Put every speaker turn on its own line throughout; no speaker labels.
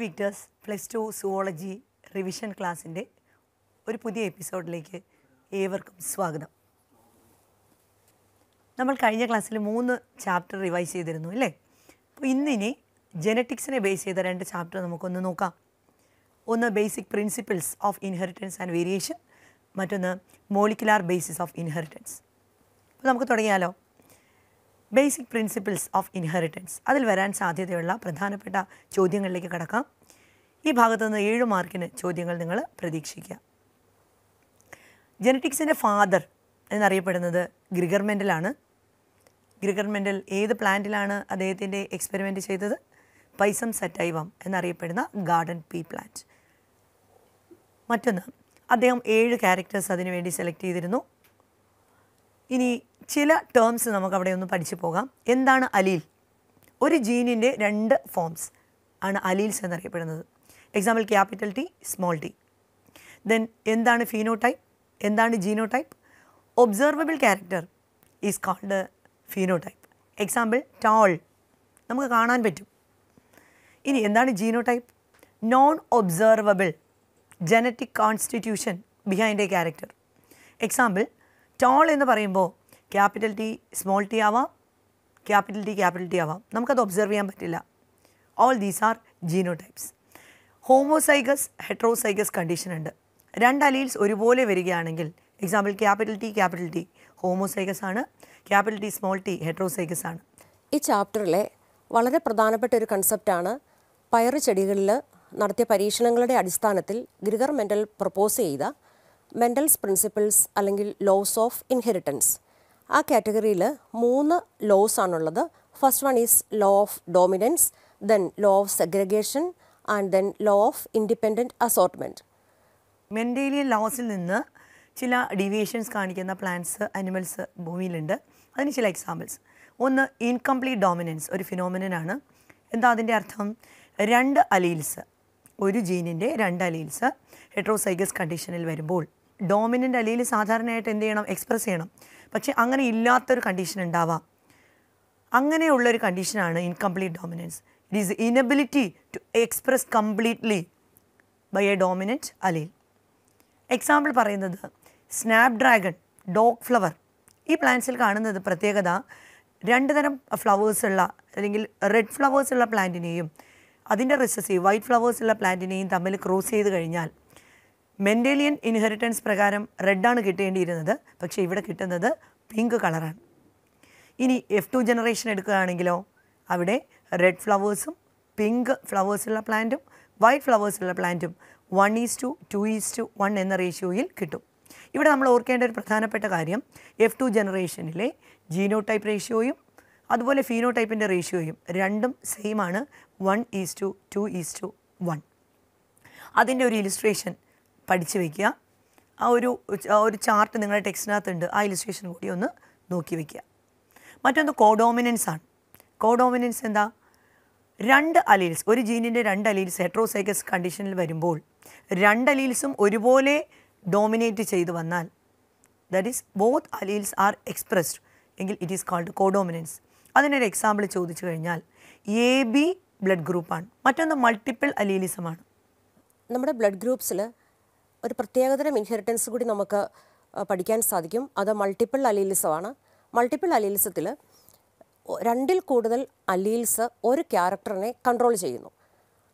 Unique Victers plus two zoology revision ക്ലാസ്സിൻ്റെ ഒരു പുതിയ എപ്പിസോഡിലേക്ക് ഏവർക്കും സ്വാഗതം നമ്മൾ കഴിഞ്ഞ ക്ലാസ്സിൽ മൂന്ന് ചാപ്റ്റർ റിവൈസ് ചെയ്തിരുന്നു അല്ലേ അപ്പോൾ ഇന്നിനി ജനറ്റിക്സിനെ ബേസ് ചെയ്ത രണ്ട് ചാപ്റ്റർ നമുക്കൊന്ന് നോക്കാം ഒന്ന് basic principles of inheritance and variation മറ്റൊന്ന് മോളിക്കുലാർ ബേസിസ് ഓഫ് ഇൻഹെറിറ്റൻസ് അപ്പോൾ നമുക്ക് തുടങ്ങിയാലോ ബേസിക് പ്രിൻസിപ്പിൾസ് ഓഫ് ഇൻഹെറിറ്റൻസ് അതിൽ വരാൻ സാധ്യതയുള്ള പ്രധാനപ്പെട്ട ചോദ്യങ്ങളിലേക്ക് കടക്കാം ഈ ഭാഗത്തു നിന്ന് ഏഴ് മാർക്കിന് ചോദ്യങ്ങൾ നിങ്ങൾ പ്രതീക്ഷിക്കുക ജനറ്റിക്സിൻ്റെ ഫാദർ എന്നറിയപ്പെടുന്നത് ഗ്രിഗർ മെൻഡലാണ് ഗ്രിഗർ ഏത് പ്ലാന്റിലാണ് അദ്ദേഹത്തിൻ്റെ എക്സ്പെരിമെൻറ്റ് ചെയ്തത് പൈസം സറ്റൈവം എന്നറിയപ്പെടുന്ന ഗാർഡൻ പി പ്ലാന്റ് മറ്റൊന്ന് അദ്ദേഹം ഏഴ് ക്യാരക്ടേഴ്സ് അതിനുവേണ്ടി സെലക്ട് ചെയ്തിരുന്നു ഇനി ചില ടേംസ് നമുക്ക് അവിടെ ഒന്ന് പഠിച്ചു പോകാം എന്താണ് അലീൽ ഒരു ജീനിൻ്റെ രണ്ട് ഫോംസ് ആണ് അലീൽസ് എന്നറിയപ്പെടുന്നത് example capital T small T then എന്താണ് ടൈപ്പ് എന്താണ് type observable character is called type example tall നമുക്ക് കാണാൻ പറ്റും ഇനി എന്താണ് type non observable genetic constitution behind a character example tall എന്ന് പറയുമ്പോൾ ക്യാപിറ്റൽ ടി സ്മോൾ ടി ആവാം ക്യാപിറ്റൽ ടി ക്യാപിറ്റൽ ടി ആവാം നമുക്കത് ഒബ്സർവ് ചെയ്യാൻ പറ്റില്ല all these are types homozygous heterozygous condition ഉണ്ട് രണ്ട് അലീൽസ് ഒരുപോലെ വരികയാണെങ്കിൽ example capital T capital T homozygous ആണ് capital T small T heterozygous ആണ്
ഈ ചാപ്റ്ററിലെ വളരെ പ്രധാനപ്പെട്ട ഒരു കൺസെപ്റ്റാണ് പയറു ചെടികളിൽ നടത്തിയ പരീക്ഷണങ്ങളുടെ അടിസ്ഥാനത്തിൽ ഗ്രിഗർ മെൻഡൽ പ്രപ്പോസ് ചെയ്ത മെൻഡൽസ് പ്രിൻസിപ്പിൾസ് അല്ലെങ്കിൽ ലോസ് ഓഫ് ഇൻഹെറിറ്റൻസ് ആ കാറ്റഗറിയിൽ മൂന്ന് ലോസ് ആണുള്ളത് first one is law of dominance then law of segregation and then law of independent assortment
Mendelian ലോസിൽ നിന്ന് ചില ഡീവിയേഷൻസ് കാണിക്കുന്ന പ്ലാന്റ്സ് അനിമൽസ് ഭൂമിയിലുണ്ട് അതിന് ചില എക്സാമ്പിൾസ് ഒന്ന് ഇൻകംപ്ലീറ്റ് ഡോമിനൻസ് ഒരു ഫിനോമിനനാണ് എന്താ അതിൻ്റെ അർത്ഥം രണ്ട് അലീൽസ് ഒരു ജീനിൻ്റെ രണ്ട് അലീൽസ് ഹെട്രോസൈഗസ് കണ്ടീഷനിൽ വരുമ്പോൾ ഡോമിനൻ്റ് അലിയിൽ സാധാരണയായിട്ട് എന്ത് ചെയ്യണം എക്സ്പ്രസ് ചെയ്യണം പക്ഷേ അങ്ങനെ ഇല്ലാത്തൊരു കണ്ടീഷൻ ഉണ്ടാവാം അങ്ങനെയുള്ളൊരു കണ്ടീഷനാണ് incomplete dominance it is inability to express completely by a dominant allele example പറയുന്നത് സ്നാപ് ഡ്രാഗൺ ഡോഗ് ഫ്ലവർ ഈ പ്ലാന്റ്സിൽ കാണുന്നത് പ്രത്യേകത രണ്ട് തരം ഫ്ലവേഴ്സ് ഉള്ള അല്ലെങ്കിൽ റെഡ് ഫ്ലവേഴ്സ് ഉള്ള പ്ലാന്റിനെയും അതിൻ്റെ റിസസീവ് വൈറ്റ് ഫ്ലവേഴ്സ് ഉള്ള പ്ലാന്റിനെയും തമ്മിൽ ക്രോസ് ചെയ്ത് കഴിഞ്ഞാൽ മെൻഡേലിയൻ ഇൻഹെറിറ്റൻസ് പ്രകാരം റെഡാണ് കിട്ടേണ്ടിയിരുന്നത് പക്ഷേ ഇവിടെ കിട്ടുന്നത് പിങ്ക് കളറാണ് ഇനി എഫ് ടു ജനറേഷൻ എടുക്കുകയാണെങ്കിലോ അവിടെ റെഡ് ഫ്ലവേഴ്സും പിങ്ക് ഫ്ലവേഴ്സുള്ള പ്ലാന്റും വൈറ്റ് ഫ്ലവേഴ്സുള്ള പ്ലാന്റും one is to two is to one എന്ന റേഷ്യോയിൽ കിട്ടും ഇവിടെ നമ്മൾ ഓർക്കേണ്ട ഒരു പ്രധാനപ്പെട്ട കാര്യം എഫ് ടു ജനറേഷനിലെ ജീനോ ടൈപ്പ് റേഷ്യോയും അതുപോലെ ഫീനോ ടൈപ്പിൻ്റെ റേഷ്യോയും രണ്ടും സെയിമാണ് one is to two is to one അതിൻ്റെ ഒരു ഇലിസ്ട്രേഷൻ പഠിച്ചു വയ്ക്കുക ആ ഒരു ആ ഒരു ചാർട്ട് നിങ്ങളുടെ ടെക്സ്റ്റിനകത്തുണ്ട് ആ ഇലിസ്ട്രേഷൻ കൂടി ഒന്ന് നോക്കി വയ്ക്കുക മറ്റൊന്ന് കോഡോമിനൻസ് ആണ് കോഡോമിനൻസ് എന്താ രണ്ട് അലീൽസ് ഒരു ജീനിൻ്റെ രണ്ട് അലീൽസ് ഹെട്രോസൈക്കസ് കണ്ടീഷനിൽ വരുമ്പോൾ രണ്ട് അലീൽസും ഒരുപോലെ ഡോമിനേറ്റ് ചെയ്തു വന്നാൽ that is both alleles are expressed എങ്കിൽ ഇറ്റ് ഈസ് കോൾഡ് കോഡോമിനൻസ് അതിനൊരു എക്സാമ്പിൾ ചോദിച്ചു കഴിഞ്ഞാൽ
എ ബി ബ്ലഡ് ഗ്രൂപ്പാണ് മറ്റൊന്ന് മൾട്ടിപ്പിൾ അലീലിസമാണ് നമ്മുടെ ബ്ലഡ് ഗ്രൂപ്പ്സിൽ ഒരു പ്രത്യേകതരം ഇൻഹെറിറ്റൻസ് കൂടി നമുക്ക് പഠിക്കാൻ സാധിക്കും അത് മൾട്ടിപ്പിൾ അലീലിസമാണ് മൾട്ടിപ്പിൾ അലീലിസത്തിൽ രണ്ടിൽ കൂടുതൽ അലീൽസ് ഒരു ക്യാരക്ടറിനെ കൺട്രോൾ ചെയ്യുന്നു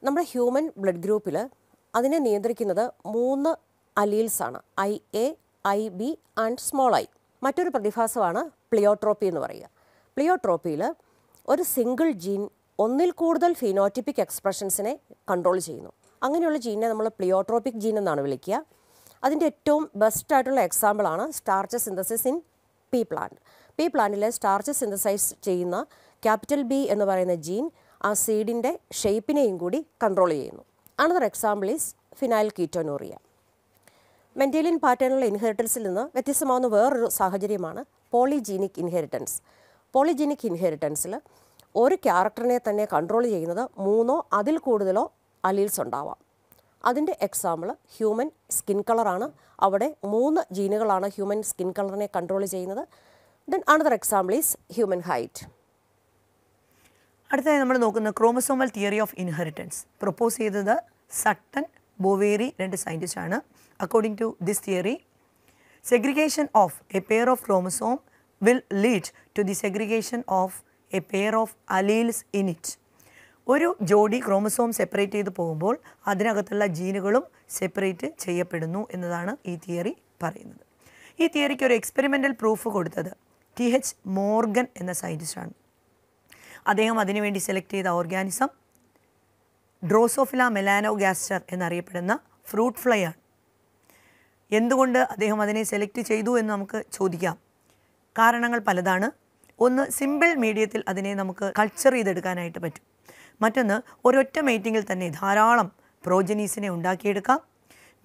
നമ്മുടെ ഹ്യൂമൻ ബ്ലഡ് ഗ്രൂപ്പിൽ അതിനെ നിയന്ത്രിക്കുന്നത് മൂന്ന് അലീൽസാണ് I A I B and small I മറ്റൊരു പ്രതിഭാസമാണ് പ്ലിയോട്രോപ്പി എന്ന് പറയുക പ്ലിയോട്രോപ്പിയിൽ ഒരു സിംഗിൾ ജീൻ ഒന്നിൽ കൂടുതൽ ഫിനോറ്റിപ്പിക് എക്സ്പ്രഷൻസിനെ കൺട്രോൾ ചെയ്യുന്നു അങ്ങനെയുള്ള ജീനെ നമ്മൾ പ്ലിയോട്രോപിക് ജീൻ എന്നാണ് വിളിക്കുക അതിൻ്റെ ഏറ്റവും ബെസ്റ്റ് ആയിട്ടുള്ള എക്സാമ്പിളാണ് starch synthesis in P plant P പ്ലാന്റിലെ സ്റ്റാർച്ച് സിന്തസൈസ് ചെയ്യുന്ന ക്യാപിറ്റൽ ബി എന്ന് പറയുന്ന ജീൻ ആ സീഡിൻ്റെ ഷെയ്പ്പിനെയും കൂടി കൺട്രോൾ ചെയ്യുന്നു another example is phenylketonuria Mendelian പാറ്റേണുള്ള ഇൻഹെറിറ്റൻസിൽ നിന്ന് വ്യത്യസ്തമാവുന്ന വേറൊരു സാഹചര്യമാണ് പോളിജീനിക് ഇൻഹെറിറ്റൻസ് പോളിജീനിക് ഇൻഹെറിറ്റൻസിൽ ഒരു ക്യാരക്ടറിനെ തന്നെ കൺട്രോൾ ചെയ്യുന്നത് മൂന്നോ അതിൽ കൂടുതലോ അലീൽസ് ഉണ്ടാവാം അതിൻ്റെ എക്സാമ്പിൾ ഹ്യൂമൻ സ്കിൻ കളറാണ് അവിടെ മൂന്ന് ജീനുകളാണ് ഹ്യൂമൻ സ്കിൻ കളറിനെ കൺട്രോൾ ചെയ്യുന്നത് then another example is human height
അടുത്തതായി നമ്മൾ നോക്കുന്നത് chromosomal theory of inheritance propose ചെയ്തത് സട്ടൻ ബോവേറി രണ്ട് സയൻറ്റിസ്റ്റ് ആണ് according to this theory segregation of a pair of chromosome will lead to the segregation of a pair of alleles in it ഒരു ജോഡി chromosome separate ചെയ്ത് പോകുമ്പോൾ അതിനകത്തുള്ള ജീനുകളും separate ചെയ്യപ്പെടുന്നു എന്നതാണ് ഈ തിയറി പറയുന്നത് ഈ തിയറിക്ക് ഒരു എക്സ്പെരിമെൻ്റൽ പ്രൂഫ് കൊടുത്തത് ടി എച്ച് മോർഗൻ എന്ന സയൻറ്റിസ്റ്റാണ് അദ്ദേഹം അതിനുവേണ്ടി സെലക്ട് ചെയ്ത ഓർഗാനിസം ഡ്രോസോഫില മെലാനോഗാസ്റ്റർ എന്നറിയപ്പെടുന്ന ഫ്രൂട്ട് ഫ്ലൈ ആണ് എന്തുകൊണ്ട് അദ്ദേഹം അതിനെ സെലക്ട് ചെയ്തു എന്ന് നമുക്ക് ചോദിക്കാം കാരണങ്ങൾ പലതാണ് ഒന്ന് സിമ്പിൾ മീഡിയത്തിൽ അതിനെ നമുക്ക് കൾച്ചർ ചെയ്തെടുക്കാനായിട്ട് പറ്റും മറ്റൊന്ന് ഒരൊറ്റ മേറ്റിങ്ങിൽ തന്നെ ധാരാളം പ്രോജനീസിനെ ഉണ്ടാക്കിയെടുക്കാം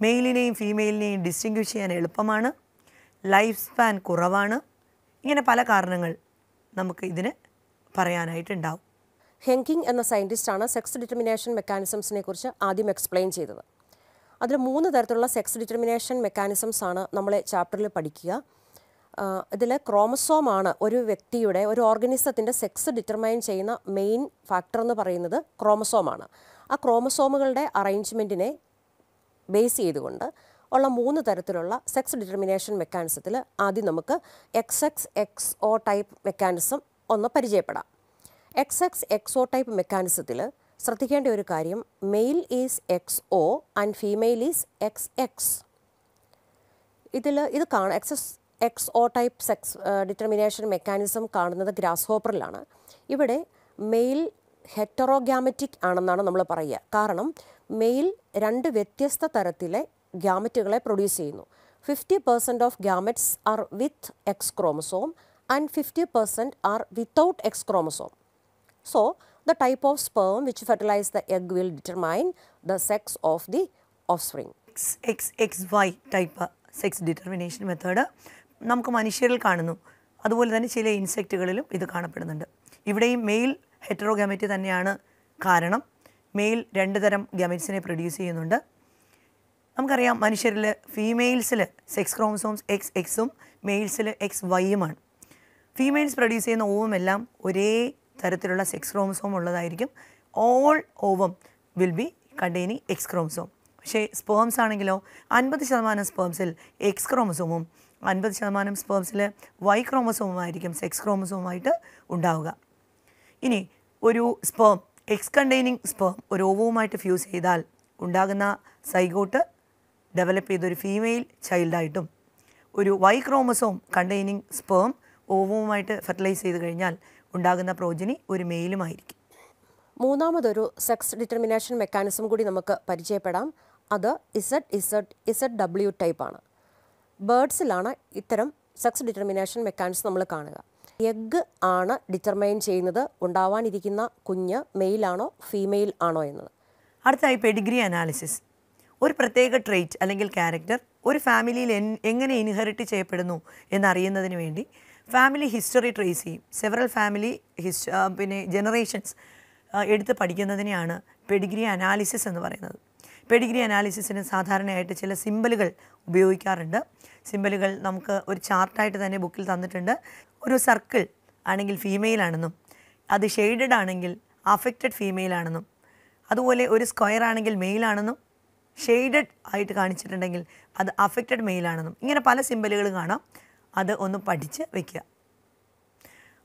മെയിലിനെയും ഫീമെയിലിനെയും ഡിസ്റ്റിങ്വിഷ് ചെയ്യാൻ എളുപ്പമാണ് ലൈഫ് സ്പാൻ കുറവാണ് ഇങ്ങനെ പല കാരണങ്ങൾ നമുക്ക് ഇതിന് പറയാനായിട്ടുണ്ടാവും
ഹെങ്കിങ് എന്ന സയൻറ്റിസ്റ്റാണ് സെക്സ് ഡിറ്റർമിനേഷൻ മെക്കാനിസംസിനെ കുറിച്ച് ആദ്യം എക്സ്പ്ലെയിൻ ചെയ്തത് അതിൽ മൂന്ന് തരത്തിലുള്ള സെക്സ് ഡിറ്റർമിനേഷൻ മെക്കാനിസംസ് ആണ് നമ്മളെ ചാപ്റ്ററിൽ പഠിക്കുക ഇതിൽ ക്രോമസോമാണ് ഒരു വ്യക്തിയുടെ ഒരു ഓർഗനിസത്തിൻ്റെ സെക്സ് ഡിറ്റർമൈൻ ചെയ്യുന്ന മെയിൻ ഫാക്ടർ എന്ന് പറയുന്നത് ക്രോമസോമാണ് ആ ക്രോമസോമുകളുടെ അറേഞ്ച്മെൻറ്റിനെ ബേസ് ചെയ്തുകൊണ്ട് ഉള്ള മൂന്ന് തരത്തിലുള്ള സെക്സ് ഡിറ്റർമിനേഷൻ മെക്കാനിസത്തിൽ ആദ്യം നമുക്ക് X X X O type mechanism ഒന്ന് പരിചയപ്പെടാം X X X O type മെക്കാനിസത്തിൽ ശ്രദ്ധിക്കേണ്ട ഒരു കാര്യം male is X O and female is X X ഇതിൽ ഇത് കാണാം X X X O type sex determination mechanism കാണുന്നത് ഗ്രാസ് ഹോപ്പറിലാണ് ഇവിടെ മെയിൽ ഹെറ്ററോഗ്യാമറ്റിക് ആണെന്നാണ് നമ്മൾ പറയുക കാരണം മെയിൽ രണ്ട് വ്യത്യസ്ത തരത്തിലെ ഗ്യാമറ്റുകളെ പ്രൊഡ്യൂസ് ചെയ്യുന്നു fifty percent of gametes are with X chromosome and fifty percent are without X chromosome so the type of sperm which fertilise the egg will determine the sex of the offspring X X X Y type sex
determination method നമുക്ക് മനുഷ്യരിൽ കാണുന്നു അതുപോലെ തന്നെ ചില ഇൻസെക്റ്റുകളിലും ഇത് കാണപ്പെടുന്നുണ്ട് ഇവിടെയും mail ഹെറ്ററോഗാമറ്റ് തന്നെയാണ് കാരണം മെയിൽ രണ്ട് തരം ഗാമറ്റ്സിനെ പ്രൊഡ്യൂസ് ചെയ്യുന്നുണ്ട് നമുക്കറിയാം മനുഷ്യരിൽ ഫീമെയിൽസിൽ സെക്സ് ക്രോമസോംസ് എക്സ് എക്സും മെയിൽസിൽ എക്സ് വൈയുമാണ് ഫീമെയിൽസ് പ്രൊഡ്യൂസ് ചെയ്യുന്ന ഓവും എല്ലാം ഒരേ തരത്തിലുള്ള സെക്സ് ക്രോമസോം ഉള്ളതായിരിക്കും all ovum will be containing X chromosome പക്ഷേ സ്പേംസ് ആണെങ്കിലോ അൻപത് ശതമാനം സ്പേംസിൽ എക്സ് ക്രോമസോമും അൻപത് ശതമാനം സ്പേംസിൽ വൈ ക്രോമസോമായിരിക്കും സെക്സ് ക്രോമസോമായിട്ട് ഉണ്ടാവുക ഇനി ഒരു സ്പേം എക്സ് കണ്ടെയ്നിങ് സ്പേം ഒരു ഓവുമായിട്ട് ഫ്യൂസ് ചെയ്താൽ ഉണ്ടാകുന്ന സൈഗോട്ട് ഡെവലപ്പ് ചെയ്തൊരു ഫീമെയിൽ ചൈൽഡായിട്ടും ഒരു വൈ ക്രോമസോം കണ്ടെയ്നിങ് സ്പേം ഓവുമായിട്ട് ഫെർട്ടിലൈസ് ചെയ്ത് കഴിഞ്ഞാൽ ഉണ്ടാകുന്ന പ്രോജനി ഒരു മെയിലുമായിരിക്കും
മൂന്നാമതൊരു സെക്സ് ഡിറ്റർമിനേഷൻ മെക്കാനിസം കൂടി നമുക്ക് പരിചയപ്പെടാം അത് ഇസഡ് ഇസഡ് ഇസഡ് ഡബ്ല്യു ടൈപ്പാണ് ബേർഡ്സിലാണ് ഇത്തരം സെക്സ് ഡിറ്റർമിനേഷൻ മെക്കാനിസം നമ്മൾ കാണുക എഗ് ആണ് ഡിറ്റർമൈൻ ചെയ്യുന്നത് ഉണ്ടാവാനിരിക്കുന്ന കുഞ്ഞ് മെയിലാണോ ഫീമെയിൽ ആണോ എന്നത് അടുത്തായി പെഡിഗ്രി അനാലിസിസ് ഒരു
പ്രത്യേക ട്രെയ്റ്റ് അല്ലെങ്കിൽ ക്യാരക്ടർ ഒരു ഫാമിലിയിൽ എങ്ങനെ ഇൻഹെറിറ്റ് ചെയ്യപ്പെടുന്നു എന്നറിയുന്നതിന് വേണ്ടി ഫാമിലി ഹിസ്റ്ററി ട്രേസ് ചെയ്യും സെവറൽ ഫാമിലി ഹിസ്റ്റ പിന്നെ ജനറേഷൻസ് എടുത്ത് പഠിക്കുന്നതിനെയാണ് പെഡിഗ്രി അനാലിസിസ് എന്ന് പറയുന്നത് പെഡിഗ്രി അനാലിസിസിന് സാധാരണയായിട്ട് ചില സിമ്പലുകൾ ഉപയോഗിക്കാറുണ്ട് സിമ്പലുകൾ നമുക്ക് ഒരു ചാർട്ടായിട്ട് തന്നെ ബുക്കിൽ തന്നിട്ടുണ്ട് ഒരു സർക്കിൾ ആണെങ്കിൽ ഫീമെയിൽ ആണെന്നും അത് ഷെയ്ഡഡ് ആണെങ്കിൽ അഫക്റ്റഡ് ഫീമെയിൽ ആണെന്നും അതുപോലെ ഒരു സ്ക്വയർ ആണെങ്കിൽ മെയിൽ ആണെന്നും ഷെയ്ഡഡ് ആയിട്ട് കാണിച്ചിട്ടുണ്ടെങ്കിൽ അത് അഫക്റ്റഡ് മെയിൽ ആണെന്നും ഇങ്ങനെ പല സിമ്പലുകൾ കാണാം അത് ഒന്ന് പഠിച്ച് വെക്കുക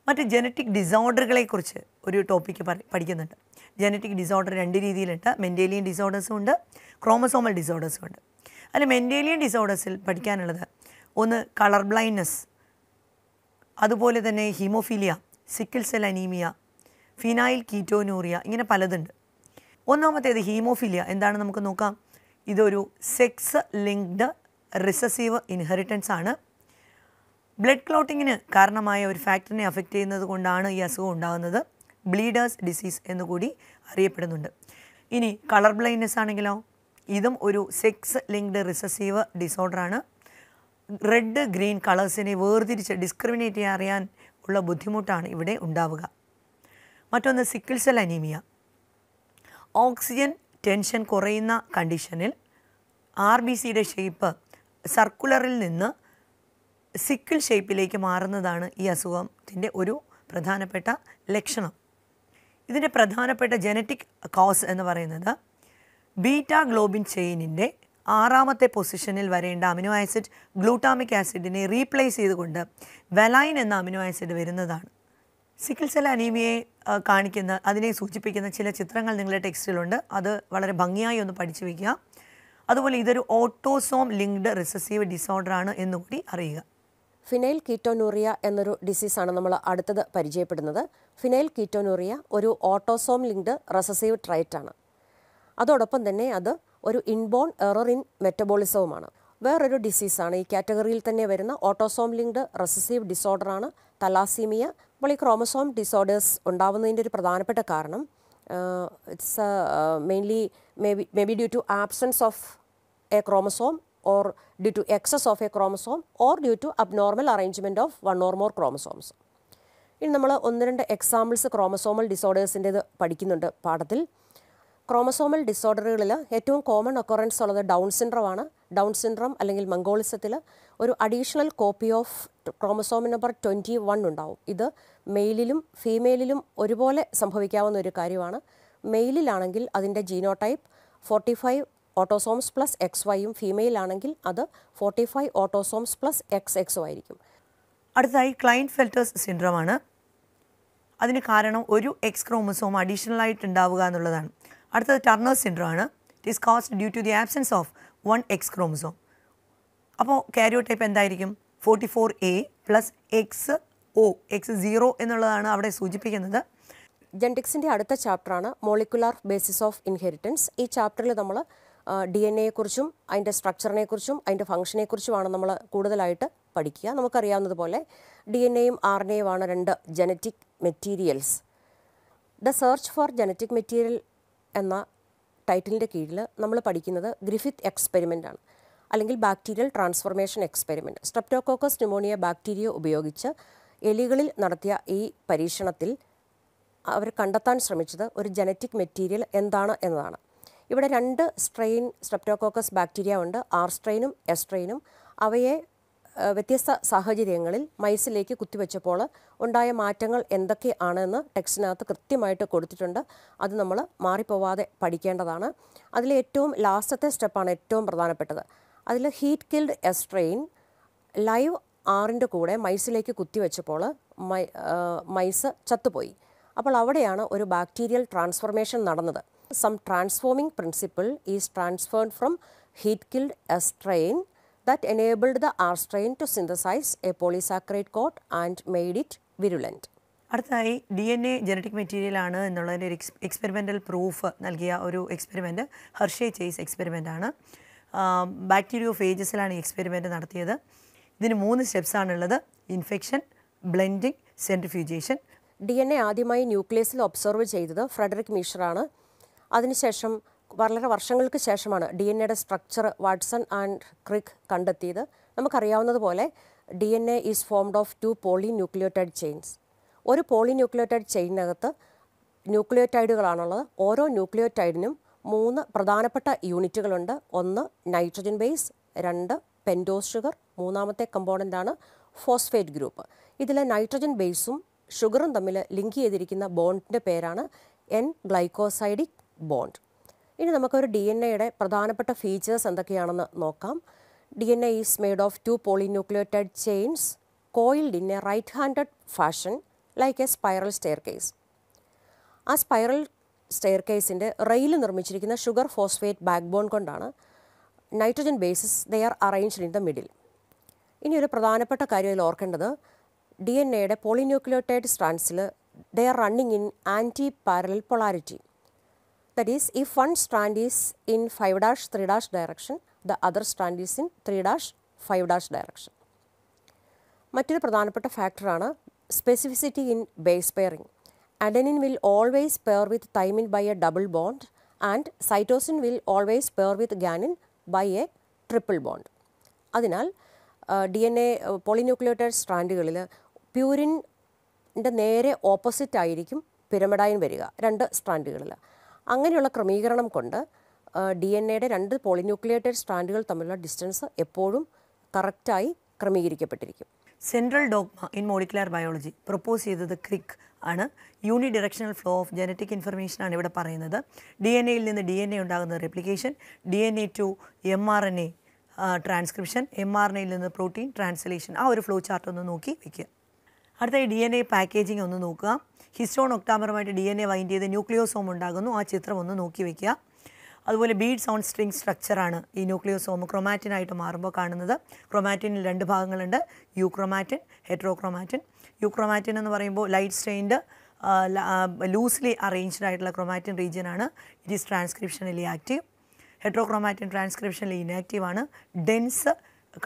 മറ്റ് ജനറ്റിക് ഡിസോർഡറുകളെക്കുറിച്ച് ഒരു ടോപ്പിക്ക് പഠിക്കുന്നുണ്ട് ജനറ്റിക് ഡിസോർഡർ രണ്ട് രീതിയിലുണ്ട് മെൻറ്റേലിയൻ ഡിസോർഡേഴ്സും ഉണ്ട് ക്രോമസോമൽ ഡിസോർഡേഴ്സും ഉണ്ട് അതിൽ മെൻറ്റേലിയൻ ഡിസോർഡേഴ്സിൽ പഠിക്കാനുള്ളത് ഒന്ന് കളർ ബ്ലൈൻഡ്നെസ് അതുപോലെ തന്നെ haemophilia sickle cell anaemia phenylketonuria ഇങ്ങനെ പലതുണ്ട് ഒന്നാമത്തേത് ഹീമോഫീലിയ എന്താണ് നമുക്ക് നോക്കാം ഇതൊരു സെക്സ് ലിങ്ക്ഡ് റിസസീവ് ഇൻഹെറിറ്റൻസ് ആണ് ബ്ലഡ് ക്ലോട്ടിങ്ങിന് കാരണമായ ഒരു ഫാക്ടറിനെ അഫക്റ്റ് ചെയ്യുന്നത് കൊണ്ടാണ് ഈ അസുഖം ഉണ്ടാകുന്നത് ബ്ലീഡേഴ്സ് ഡിസീസ് എന്നുകൂടി അറിയപ്പെടുന്നുണ്ട് ഇനി കളർ ബ്ലൈൻഡ്നെസ് ആണെങ്കിലോ ഇതും ഒരു സെക്സ് ലിങ്ക്ഡ് റിസസീവ് ഡിസോർഡറാണ് റെഡ് ഗ്രീൻ കളേഴ്സിനെ വേർതിരിച്ച് ഡിസ്ക്രിമിനേറ്റ് ചെയ്യാൻ അറിയാൻ ഉള്ള ബുദ്ധിമുട്ടാണ് ഇവിടെ ഉണ്ടാവുക മറ്റൊന്ന് സിക്കിൾസെൽ അനീമിയ ഓക്സിജൻ ടെൻഷൻ കുറയുന്ന കണ്ടീഷനിൽ ആർ ബി സിയുടെ ഷേപ്പ് സർക്കുലറിൽ നിന്ന് സിക്കിൾ ഷേപ്പിലേക്ക് മാറുന്നതാണ് ഈ അസുഖത്തിൻ്റെ ഒരു പ്രധാനപ്പെട്ട ലക്ഷണം ഇതിൻ്റെ പ്രധാനപ്പെട്ട ജനറ്റിക് കോസ് എന്ന് പറയുന്നത് ബീറ്റ ഗ്ലോബിൻ ചെയിനിൻ്റെ ആറാമത്തെ പൊസിഷനിൽ വരേണ്ട അമിനോ ആസിഡ് ഗ്ലൂട്ടാമിക് ആസിഡിനെ റീപ്ലേസ് ചെയ്തുകൊണ്ട് വെലൈൻ എന്ന അമിനോ ആസിഡ് വരുന്നതാണ് സിക്കിൾ സെൽ അനീമിയെ കാണിക്കുന്ന അതിനെ സൂചിപ്പിക്കുന്ന ചില ചിത്രങ്ങൾ നിങ്ങളുടെ ടെക്സ്റ്റിലുണ്ട് അത് വളരെ ഭംഗിയായി ഒന്ന് പഠിച്ചു വയ്ക്കുക അതുപോലെ ഇതൊരു ഓട്ടോസോം ലിങ്ക്ഡ് റിസസീവ് ഡിസോർഡർ ആണ് എന്നുകൂടി അറിയുക
ഫിനൈൽ കീറ്റോനൂറിയ എന്നൊരു ഡിസീസാണ് നമ്മൾ അടുത്തത് പരിചയപ്പെടുന്നത് ഫിനൈൽ കീറ്റോനൂറിയ ഒരു ഓട്ടോസോം ലിങ്ക്ഡ് റെസസീവ് ട്രൈറ്റ് ആണ് അതോടൊപ്പം തന്നെ അത് ഒരു ഇൻബോൺ എറർ ഇൻ മെറ്റബോളിസവുമാണ് വേറൊരു ഡിസീസാണ് ഈ കാറ്റഗറിയിൽ തന്നെ വരുന്ന ഓട്ടോസോം ലിങ്ക്ഡ് റെസസീവ് ഡിസോർഡറാണ് തലാസീമിയ നമ്മൾ ഈ ക്രോമസോം ഡിസോർഡേഴ്സ് ഉണ്ടാവുന്നതിൻ്റെ ഒരു പ്രധാനപ്പെട്ട കാരണം it's mainly may be may be due to absence of a chromosome or due to excess of a chromosome or due to abnormal arrangement of one or more chromosomes. ഇനി നമ്മൾ ഒന്ന് രണ്ട് examples chromosomal ഡിസോർഡേഴ്സിൻ്റേത് പഠിക്കുന്നുണ്ട് പാഠത്തിൽ chromosomal ഡിസോർഡറുകളിൽ ഏറ്റവും common occurrence ഉള്ളത് Down syndrome ആണ് ഡൗൺ സിൻഡ്രം അല്ലെങ്കിൽ മംഗോളിസത്തിൽ ഒരു additional copy of chromosome number twenty one ഉണ്ടാവും ഇത് മെയിലിലും ഫീമെയിലിലും ഒരുപോലെ സംഭവിക്കാവുന്ന ഒരു കാര്യമാണ് മെയിലിലാണെങ്കിൽ അതിൻ്റെ genotype forty five autosomes plus X വൈയും ഫീമെയിൽ ആണെങ്കിൽ അത് forty five autosomes plus X എക്സോ ആയിരിക്കും
അടുത്തതായി ക്ലൈൻ ഫെൽറ്റേഴ്സ് സിൻഡ്രോം ആണ് അതിന് കാരണം ഒരു എക്സ് ക്രോമസോം അഡീഷണൽ ആയിട്ട് ഉണ്ടാവുക എന്നുള്ളതാണ് അടുത്തത് ടർണേഴ്സ് സിൻഡ്രോ ആണ് it is caused due to the absence of one X chromosome അപ്പോൾ കാരിയോ ടൈപ്പ് എന്തായിരിക്കും forty four A
plus X O X zero എന്നുള്ളതാണ് അവിടെ സൂചിപ്പിക്കുന്നത് ജെൻറ്റിക്സിൻ്റെ അടുത്ത ചാപ്റ്ററാണ് മോളിക്കുലാർ ബേസിസ് ഓഫ് ഇൻഹെറിറ്റൻസ് ഈ ചാപ്റ്ററിൽ നമ്മൾ ഡി എൻ എയെക്കുറിച്ചും അതിൻ്റെ സ്ട്രക്ചറിനെക്കുറിച്ചും അതിൻ്റെ ഫംഗ്ഷനെക്കുറിച്ചുമാണ് നമ്മൾ കൂടുതലായിട്ട് പഠിക്കുക നമുക്കറിയാവുന്നതുപോലെ ഡി എൻ എയും ആർ എൻ എയുമാണ് രണ്ട് genetic materials the search for genetic material എന്ന ടൈറ്റിലിൻ്റെ കീഴിൽ നമ്മൾ പഠിക്കുന്നത് ഗ്രിഫിത്ത് എക്സ്പെരിമെൻ്റ് ആണ് അല്ലെങ്കിൽ bacterial transformation experiment Streptococcus pneumoniae bacteria ഉപയോഗിച്ച് എലികളിൽ നടത്തിയ ഈ പരീക്ഷണത്തിൽ അവർ കണ്ടെത്താൻ ശ്രമിച്ചത് ഒരു ജനറ്റിക് മെറ്റീരിയൽ എന്താണ് എന്നതാണ് ഇവിടെ രണ്ട് സ്ട്രെയിൻ സ്ട്രെപ്റ്റോകോക്കസ് ബാക്ടീരിയ ഉണ്ട് ആർ സ്ട്രെയിനും എസ് സ്ട്രെയിനും അവയെ വ്യത്യസ്ത സാഹചര്യങ്ങളിൽ മൈസിലേക്ക് കുത്തിവെച്ചപ്പോൾ ഉണ്ടായ മാറ്റങ്ങൾ എന്തൊക്കെയാണെന്ന് ടെക്സ്റ്റിനകത്ത് കൃത്യമായിട്ട് കൊടുത്തിട്ടുണ്ട് അത് നമ്മൾ മാറിപ്പോവാതെ പഠിക്കേണ്ടതാണ് അതിൽ ഏറ്റവും ലാസ്റ്റത്തെ സ്റ്റെപ്പാണ് ഏറ്റവും പ്രധാനപ്പെട്ടത് അതിൽ heat killed S strain live ആറിൻ്റെ കൂടെ മൈസിലേക്ക് കുത്തിവെച്ചപ്പോൾ മൈ മൈസ് ചത്തുപോയി അപ്പോൾ അവിടെയാണ് ഒരു ബാക്ടീരിയൽ ട്രാൻസ്ഫോർമേഷൻ നടന്നത് some transforming principle is transferred from heat-killed S strain that enabled the R strain to synthesize a polysaccharide coat and made it virulent.
അടുത്തതായി D N A genetic material ആണ് എന്നുള്ളതിൻ്റെ ഒരു experimental proof നൽകിയ ഒരു experiment Hershey Chase experiment ആണ് ബാക്ടീരിയോ ഫേജസിലാണ് ഈ എക്സ്പെരിമെൻ്റ് നടത്തിയത് ഇതിന് മൂന്ന് സ്റ്റെപ്സാണുള്ളത്
infection blending centrifugation D N A ആദ്യമായി ന്യൂക്ലിയസിൽ ഒബ്സർവ് ചെയ്തത് ഫ്രെഡറിക് മിഷറാണ് അതിനുശേഷം വളരെ വർഷങ്ങൾക്ക് ശേഷമാണ് ഡി എൻ എയുടെ സ്ട്രക്ചർ വാട്സൺ ആൻഡ് ക്രിക്ക് കണ്ടെത്തിയത് നമുക്കറിയാവുന്നതുപോലെ D N A is formed of two polynucleotide chains ഒരു പോളി ന്യൂക്ലിയോട്ടൈഡ് ചെയിനകത്ത് ന്യൂക്ലിയോട്ടൈഡുകളാണുള്ളത് ഓരോ ന്യൂക്ലിയോട്ടൈഡിനും മൂന്ന് പ്രധാനപ്പെട്ട യൂണിറ്റുകളുണ്ട് ഒന്ന് നൈട്രജൻ ബേസ് രണ്ട് പെൻഡോസ് ഷുഗർ മൂന്നാമത്തെ കമ്പോണൻ്റാണ് ഫോസ്ഫേറ്റ് ഗ്രൂപ്പ് ഇതിലെ നൈട്രജൻ ബേസും ഷുഗറും തമ്മിൽ ലിങ്ക് ചെയ്തിരിക്കുന്ന ബോണ്ടിൻ്റെ പേരാണ് എൻ ഗ്ലൈക്കോസൈഡിക് ബോണ്ട് ഇനി നമുക്കൊരു ഡി എൻ എയുടെ പ്രധാനപ്പെട്ട ഫീച്ചേഴ്സ് എന്തൊക്കെയാണെന്ന് നോക്കാം D N A is made of two polynucleotide chains coiled in a right handed fashion like a spiral staircase ആ സ്പൈറൽ സ്റ്റെയർ കേസിൻ്റെ റെയിൽ നിർമ്മിച്ചിരിക്കുന്ന ഷുഗർ ഫോസ്ഫേറ്റ് ബാക്ക് ബോൺ കൊണ്ടാണ് nitrogen bases they are arranged in the middle ഇനി ഒരു പ്രധാനപ്പെട്ട കാര്യം ഇതിൽ ഓർക്കേണ്ടത് ഡി എൻ എയുടെ പോളിന്യൂക്ലിയോട്ടൈഡ് സ്ട്രാൻസിൽ they are running in antiparallel polarity That is, if one strand is in 5 dash 3 dash direction, the other strand is in 3 dash 5 dash direction. മറ്റൊരു പ്രധാനപ്പെട്ട ഫാക്ടറാണ് specificity in base pairing adenine will always pair with thymine by a double bond and cytosine will always pair with guanine by a triple bond അതിനാൽ D N A polynucleotide സ്ട്രാൻഡുകളിൽ പ്യൂരിൻ്റെ നേരെ opposite ആയിരിക്കും പിരമിഡായിൻ വരിക രണ്ട് സ്ട്രാൻഡുകളിൽ അങ്ങനെയുള്ള ക്രമീകരണം കൊണ്ട് ഡി എൻ എയുടെ രണ്ട് പോളിന്യൂക്ലിയേറ്റഡ് സ്ട്രാൻഡുകൾ തമ്മിലുള്ള ഡിസ്റ്റൻസ് എപ്പോഴും കറക്റ്റായി ക്രമീകരിക്കപ്പെട്ടിരിക്കും central
dogma in molecular biology propose ചെയ്തത് ക്രിക്ക് ആണ് unidirectional flow of genetic information ആണ് ഇവിടെ പറയുന്നത് ഡി എൻ എയിൽ നിന്ന് ഡി എൻ എ ഉണ്ടാകുന്ന replication D N A to M R N A transcription M R N എയിൽ നിന്ന് പ്രോട്ടീൻ ട്രാൻസ്ലേഷൻ ആ ഒരു ഫ്ലോ ചാർട്ട് ഒന്ന് നോക്കി വയ്ക്കുക അടുത്ത ഡി എൻ എ പാക്കേജിംഗ് ഒന്ന് നോക്കുക ഹിസ്റ്റോൺ ഒക്ടാമറുമായിട്ട് ഡി എൻ എ വൈൻഡ് ചെയ്ത് ന്യൂക്ലിയോസോം ഉണ്ടാകുന്നു ആ ചിത്രം ഒന്ന് നോക്കി വെക്കുക അതുപോലെ ബീഡ്സ് ഓൺ സ്ട്രിങ് സ്ട്രക്ചറാണ് ഈ ന്യൂക്ലിയോസോം ക്രൊമാറ്റിനായിട്ട് മാറുമ്പോൾ കാണുന്നത് ക്രൊമാറ്റിനിൽ രണ്ട് ഭാഗങ്ങളുണ്ട് യൂക്രൊമാറ്റിൻ ഹെറ്ററോക്രൊമാറ്റിൻ യൂക്രൊമാറ്റിൻ എന്ന് പറയുമ്പോൾ ലൈറ്റ് സ്റ്റെയിൻഡ് ലൂസ്ലി അറേഞ്ച്ഡ് ആയിട്ടുള്ള ക്രൊമാറ്റിൻ റീജിയനാണ് it is transcriptionally active heterochromatin ട്രാൻസ്ക്രിപ്ഷനിൽ ഇനാക്റ്റീവ് ആണ് ഡെൻസ്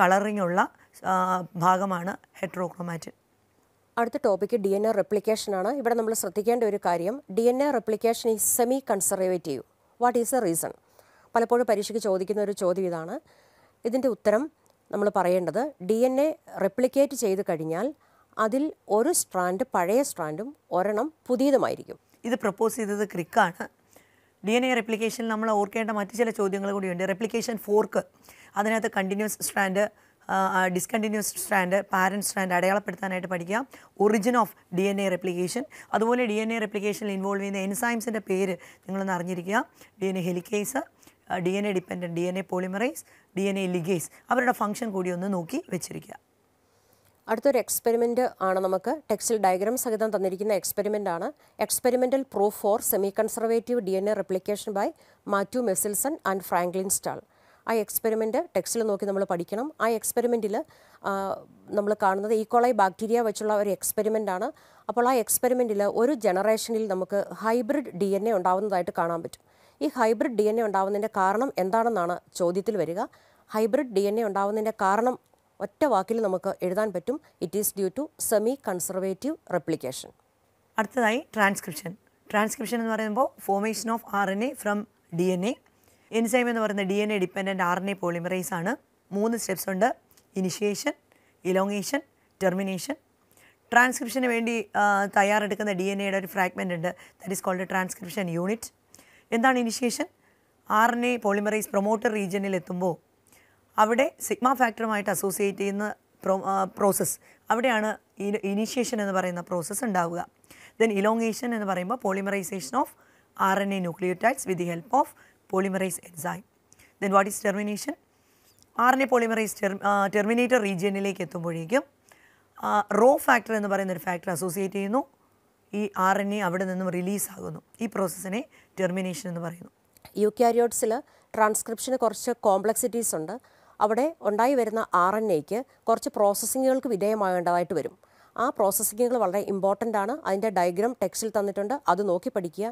കളറിങ്ങുള്ള ഉള്ള ഭാഗമാണ് ഹെട്രോക്രോമാറ്റിൻ
അടുത്ത ടോപ്പിക്ക് ഡി എൻ എ റെപ്ലിക്കേഷനാണ് ഇവിടെ നമ്മൾ ശ്രദ്ധിക്കേണ്ട ഒരു കാര്യം D N A replication is semiconservative what is a reason പലപ്പോഴും പരീക്ഷയ്ക്ക് ചോദിക്കുന്ന ഒരു ചോദ്യം ഇതാണ് ഇതിൻ്റെ ഉത്തരം നമ്മൾ പറയേണ്ടത് ഡി എൻ എ റെപ്ലിക്കേറ്റ് ചെയ്ത് കഴിഞ്ഞാൽ അതിൽ ഒരു സ്ട്രാൻഡ് പഴയ സ്ട്രാൻഡും ഒരെണ്ണം പുതിയതുമായിരിക്കും ഇത് പ്രപ്പോസ്
ചെയ്തത് ക്രിക്കാണ് ഡി എൻ എ റെപ്ലിക്കേഷൻ നമ്മൾ ഓർക്കേണ്ട മറ്റു ചില ചോദ്യങ്ങൾ കൂടിയുണ്ട് റെപ്ലിക്കേഷൻ ഫോർക്ക് അതിനകത്ത് continuous strand discontinuous strand parent strand അടയാളപ്പെടുത്താനായിട്ട് പഠിക്കുക origin of D N A replication അതുപോലെ ഡി എൻ എ റെപ്ലിക്കേഷനിൽ ഇൻവോൾവ് ചെയ്യുന്ന എൻസൈംസിൻ്റെ പേര് നിങ്ങളൊന്ന് അറിഞ്ഞിരിക്കുക D N A helicase D N A dependent D N A polymerase D N A ligase അവരുടെ ഫംഗ്ഷൻ കൂടി ഒന്ന് നോക്കി വെച്ചിരിക്കുക
അടുത്തൊരു എക്സ്പെരിമെൻ്റ് ആണ് നമുക്ക് ടെക്സ്റ്റിൽ ഡയഗ്രാം സഹിതം തന്നിരിക്കുന്ന എക്സ്പെരിമെൻ്റ് ആണ് experimental proof for semiconservative D N A replication by Matthew Meselson and Franklin Stahl ആ എക്സ്പെരിമെൻറ്റ് ടെക്സ്റ്റിൽ നോക്കി നമ്മൾ പഠിക്കണം ആ എക്സ്പെരിമെൻറ്റിൽ നമ്മൾ കാണുന്നത് ഈക്കോളൈ e. ബാക്ടീരിയ വെച്ചുള്ള ഒരു എക്സ്പെരിമെൻ്റ് ആണ് അപ്പോൾ ആ എക്സ്പെരിമെൻറ്റിൽ ഒരു ജനറേഷനിൽ നമുക്ക് ഹൈബ്രിഡ് ഡി എൻ എ ഉണ്ടാവുന്നതായിട്ട് കാണാൻ പറ്റും ഈ ഹൈബ്രിഡ് ഡി എൻ എ ഉണ്ടാവുന്നതിൻ്റെ കാരണം എന്താണെന്നാണ് ചോദ്യത്തിൽ വരിക ഹൈബ്രിഡ് ഡി എൻ എ ഉണ്ടാവുന്നതിൻ്റെ കാരണം ഒറ്റ വാക്കിൽ നമുക്ക് എഴുതാൻ പറ്റും it is due to semiconservative replication അടുത്തതായി ട്രാൻസ്ക്രിപ്ഷൻ ട്രാൻസ്ക്രിപ്ഷൻ
എന്ന് പറയുമ്പോൾ formation of R N A from D N A enzyme എന്ന് പറയുന്ന D N A dependent R N A polymerase ആണ് മൂന്ന് സ്റ്റെപ്സ് ഉണ്ട് ഇനിഷ്യേഷൻ ഇലോങ്ങേഷൻ ടെർമിനേഷൻ ട്രാൻസ്ക്രിപ്ഷന് വേണ്ടി തയ്യാറെടുക്കുന്ന ഡി എൻ എയുടെ ഒരു ഫ്രാഗ്മെൻ്റ് ഉണ്ട് that is called transcription unit എന്താണ് initiation R N A polymerase promoter റീജിയനിൽ എത്തുമ്പോൾ അവിടെ സിഗ്മ ഫാക്ടറുമായിട്ട് അസോസിയേറ്റ് ചെയ്യുന്ന പ്രോസസ്സ് അവിടെയാണ് ഇനിഷ്യേഷൻ എന്ന് പറയുന്ന പ്രോസസ്സ് ഉണ്ടാവുക ദെൻ ഇലോങ്ങേഷൻ എന്ന് പറയുമ്പോൾ polymerisation of R N A nucleotides with the help of polymerase enzyme. Then what is termination? ആറിനെ പോളിമറൈസ് ടെർമിനേറ്റർ റീജിയനിലേക്ക് എത്തുമ്പോഴേക്കും റോ ഫാക്ടർ എന്ന് പറയുന്ന ഒരു ഫാക്ടർ അസോസിയേറ്റ് ചെയ്യുന്നു ഈ ആർ എൻ എ അവിടെ നിന്നും റിലീസ് ആകുന്നു ഈ
പ്രോസസ്സിനെ ടെർമിനേഷൻ എന്ന് പറയുന്നു യു ക്യാരിയോട്ട്സിൽ ട്രാൻസ്ക്രിപ്ഷന് കുറച്ച് കോംപ്ലക്സിറ്റീസ് ഉണ്ട് അവിടെ ഉണ്ടായി വരുന്ന ആർ എൻ എക്ക് കുറച്ച് പ്രോസസ്സിങ്ങുകൾക്ക് വിധേയമാകേണ്ടതായിട്ട് വരും ആ പ്രോസസ്സിങ്ങുകൾ വളരെ ഇമ്പോർട്ടൻ്റ് ആണ് അതിൻ്റെ ഡയഗ്രാം ടെക്സ്റ്റിൽ തന്നിട്ടുണ്ട് അത് നോക്കി പഠിക്കുക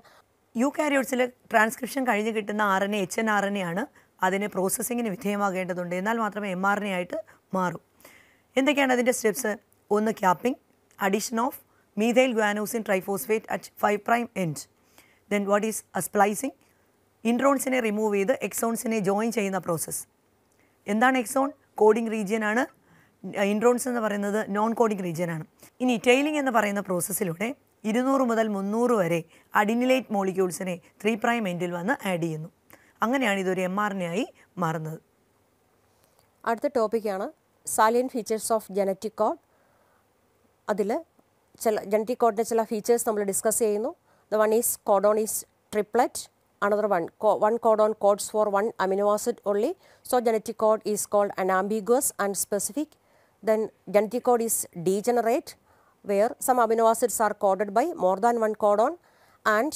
യു കാരിയോട്സിൽ ട്രാൻസ്ക്രിപ്ഷൻ കഴിഞ്ഞ് കിട്ടുന്ന R N A H N R N A ആണ് അതിന് പ്രോസസ്സിങ്ങിന്
വിധേയമാകേണ്ടതുണ്ട് എന്നാൽ മാത്രമേ എം ആർ എൻ എ ആയിട്ട് മാറും എന്തൊക്കെയാണ് അതിൻ്റെ സ്റ്റെപ്സ് ഒന്ന് capping addition of methyl guanosine triphosphate at five prime end then what is a splicing ഇൻട്രോൺസിനെ റിമൂവ് ചെയ്ത് എക്സോൺസിനെ ജോയിൻ ചെയ്യുന്ന പ്രോസസ്സ് എന്താണ് എക്സോൺ കോഡിംഗ് റീജിയൻ ആണ് ഇൻട്രോൺസ് എന്ന് പറയുന്നത് നോൺ കോഡിംഗ് റീജിയൻ ആണ് ഇനി ടെയിലിംഗ് എന്ന് പറയുന്ന പ്രോസസ്സിലൂടെ ഇരുന്നൂറ് മുതൽ മുന്നൂറ് വരെ അഡിനിലേറ്റ് മോളിക്യൂൾസിനെ ത്രീ പ്രൈം എൻഡിൽ വന്ന് ആഡ് ചെയ്യുന്നു അങ്ങനെയാണ് ഇതൊരു എം ആർ ആയി മാറുന്നത്
അടുത്ത ടോപ്പിക്കാണ് salient features of genetic code അതിൽ ചില ജനറ്റിക് കോഡിൻ്റെ ചില ഫീച്ചേഴ്സ് നമ്മൾ ഡിസ്കസ് ചെയ്യുന്നു the one is codon is triplet another one one codon codes for one amino acid only so genetic code is called unambiguous and specific then genetic code is degenerate where some amino acids are coded by more than one codon and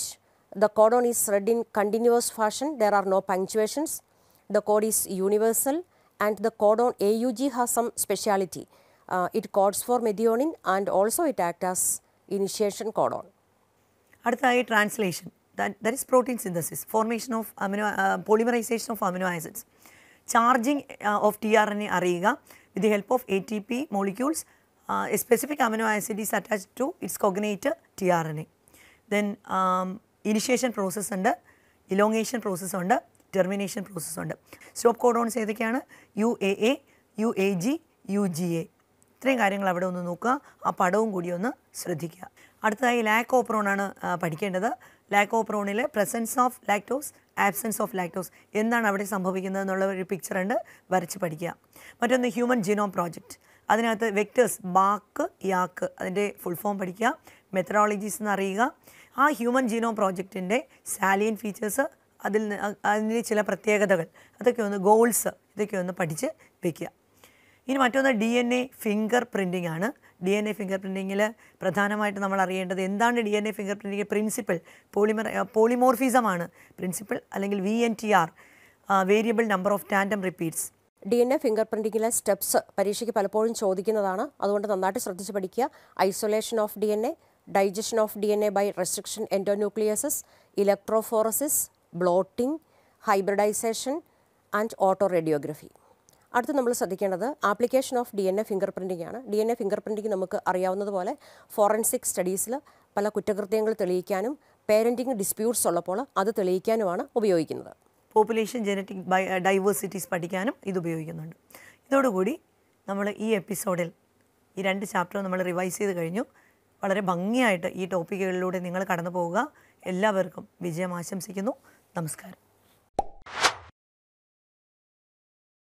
the codon is read in continuous fashion, there are no punctuations, the code is universal and the codon AUG has some speciality. Uh, it codes for methionine and also it acts as initiation codon. അടുത്തതായി translation
that is protein synthesis formation of amino polymerisation of of amino acids charging T uh, of tRNA a with the help of ATP molecules uh, a specific amino acid is attached to its cognator tRNA. Then um, initiation process ഉണ്ട് elongation process ഉണ്ട് termination process ഉണ്ട് stop codons ഏതൊക്കെയാണ് U A A U A G U G A ഇത്രയും കാര്യങ്ങൾ അവിടെ ഒന്ന് നോക്കുക ആ പടവും കൂടി ഒന്ന് ശ്രദ്ധിക്കുക അടുത്തതായി ലാക്കോപ്രോണാണ് പഠിക്കേണ്ടത് ലാക്കോപ്രോണിൽ presence of lactose absence of lactose എന്താണ് അവിടെ സംഭവിക്കുന്നത് എന്നുള്ള ഒരു പിക്ചർ ഉണ്ട് വരച്ച് പഠിക്കുക മറ്റൊന്ന് ഹ്യൂമൻ ജീനോം പ്രോജക്റ്റ് അതിനകത്ത് വെക്റ്റേഴ്സ് ബാക്ക് യാക്ക് അതിൻ്റെ ഫുൾ ഫോം പഠിക്കുക മെത്തഡോളജീസ് എന്ന് അറിയുക ആ ഹ്യൂമൻ ജീനോം പ്രോജക്റ്റിൻ്റെ സാലിയൻ ഫീച്ചേഴ്സ് അതിൽ അതിൻ്റെ ചില പ്രത്യേകതകൾ അതൊക്കെ ഒന്ന് ഗോൾസ് ഇതൊക്കെ ഒന്ന് പഠിച്ച് വയ്ക്കുക ഇനി മറ്റൊന്ന് D N A fingerprinting ആണ് ഡി എൻ എ ഫിംഗർ പ്രിൻറ്റിങ്ങിൽ പ്രധാനമായിട്ട് നമ്മൾ അറിയേണ്ടത് എന്താണ് D N A fingerprinting principal polymer പോളിമോർഫിസമാണ് പ്രിൻസിപ്പൽ അല്ലെങ്കിൽ V N T R variable number of tandem repeats
D N A finger പ്രിൻറ്റിങ്ങിലെ സ്റ്റെപ്സ് പരീക്ഷയ്ക്ക് പലപ്പോഴും ചോദിക്കുന്നതാണ് അതുകൊണ്ട് നന്നായിട്ട് ശ്രദ്ധിച്ച് പഠിക്കുക isolation of D N A digestion of D N A by restriction endonucleases electrophoresis blotting hybridisation and auto radiography അടുത്ത് നമ്മൾ ശ്രദ്ധിക്കേണ്ടത് application of D N A fingerprinting ആണ് D N A fingerprinting നമുക്ക് അറിയാവുന്നതുപോലെ forensic സ്റ്റഡീസിൽ പല കുറ്റകൃത്യങ്ങൾ തെളിയിക്കാനും parenting disputes ഉള്ളപ്പോൾ അത് തെളിയിക്കാനുമാണ് ഉപയോഗിക്കുന്നത് പോപ്പുലേഷൻ ജനറ്റിക് ഡൈവേഴ്സിറ്റീസ് പഠിക്കാനും
ഇത് ഉപയോഗിക്കുന്നുണ്ട് ഇതോടുകൂടി നമ്മൾ ഈ എപ്പിസോഡിൽ ഈ രണ്ട് ചാപ്റ്റർ നമ്മൾ റിവൈസ് ചെയ്ത് കഴിഞ്ഞു വളരെ ഭംഗിയായിട്ട് ഈ ടോപ്പിക്കുകളിലൂടെ നിങ്ങൾ കടന്നു പോവുക എല്ലാവർക്കും വിജയം ആശംസിക്കുന്നു നമസ്കാരം